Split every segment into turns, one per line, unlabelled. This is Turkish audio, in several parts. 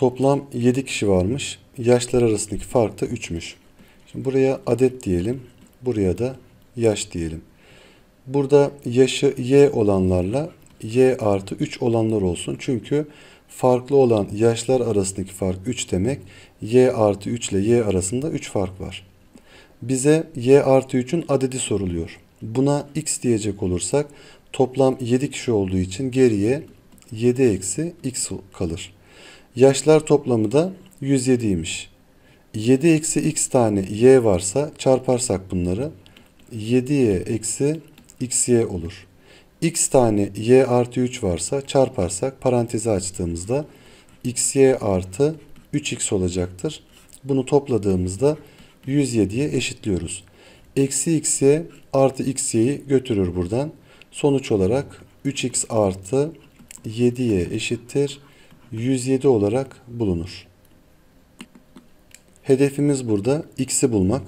Toplam 7 kişi varmış. Yaşlar arasındaki fark da 3'müş. Şimdi buraya adet diyelim. Buraya da yaş diyelim. Burada yaşı y olanlarla y artı 3 olanlar olsun. Çünkü farklı olan yaşlar arasındaki fark 3 demek. y artı 3 ile y arasında 3 fark var. Bize y artı 3'ün adedi soruluyor. Buna x diyecek olursak toplam 7 kişi olduğu için geriye 7 eksi x kalır. Yaşlar toplamı da 107'ymiş. 7 eksi x tane y varsa çarparsak bunları 7y eksi xy olur. x tane y artı 3 varsa çarparsak parantezi açtığımızda xy artı 3x olacaktır. Bunu topladığımızda 107'ye eşitliyoruz. Eksi xy artı xy'yi götürür buradan. Sonuç olarak 3x artı 7y eşittir 107 olarak bulunur. Hedefimiz burada x'i bulmak.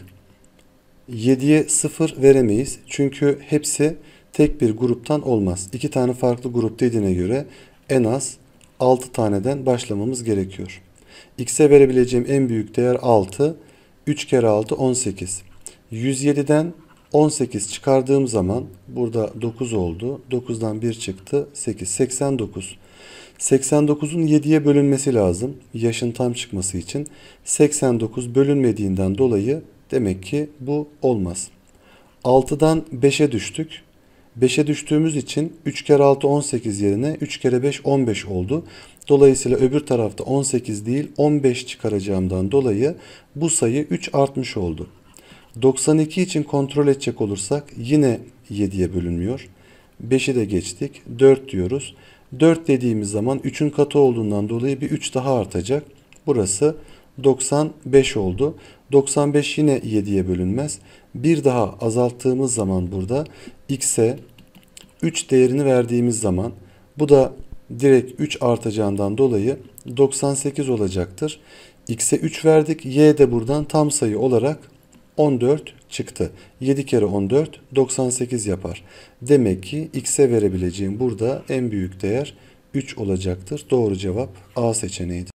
7'ye 0 veremeyiz. Çünkü hepsi tek bir gruptan olmaz. İki tane farklı grup dediğine göre en az 6 taneden başlamamız gerekiyor. X'e verebileceğim en büyük değer 6. 3 kere 6 18. 107'den 18 çıkardığım zaman burada 9 oldu. 9'dan 1 çıktı. 8. 89. 89'un 7'ye bölünmesi lazım. Yaşın tam çıkması için. 89 bölünmediğinden dolayı demek ki bu olmaz. 6'dan 5'e düştük. 5'e düştüğümüz için 3 kere 6 18 yerine 3 kere 5 15 oldu. Dolayısıyla öbür tarafta 18 değil 15 çıkaracağımdan dolayı bu sayı 3 artmış oldu. 92 için kontrol edecek olursak yine 7'ye bölünmüyor. 5'i de geçtik. 4 diyoruz. 4 dediğimiz zaman 3'ün katı olduğundan dolayı bir 3 daha artacak. Burası 95 oldu. 95 yine 7'ye bölünmez. Bir daha azalttığımız zaman burada x'e 3 değerini verdiğimiz zaman bu da direkt 3 artacağından dolayı 98 olacaktır. x'e 3 verdik. y de buradan tam sayı olarak 14 çıktı. 7 kere 14 98 yapar. Demek ki x'e verebileceğim burada en büyük değer 3 olacaktır. Doğru cevap A seçeneğidir.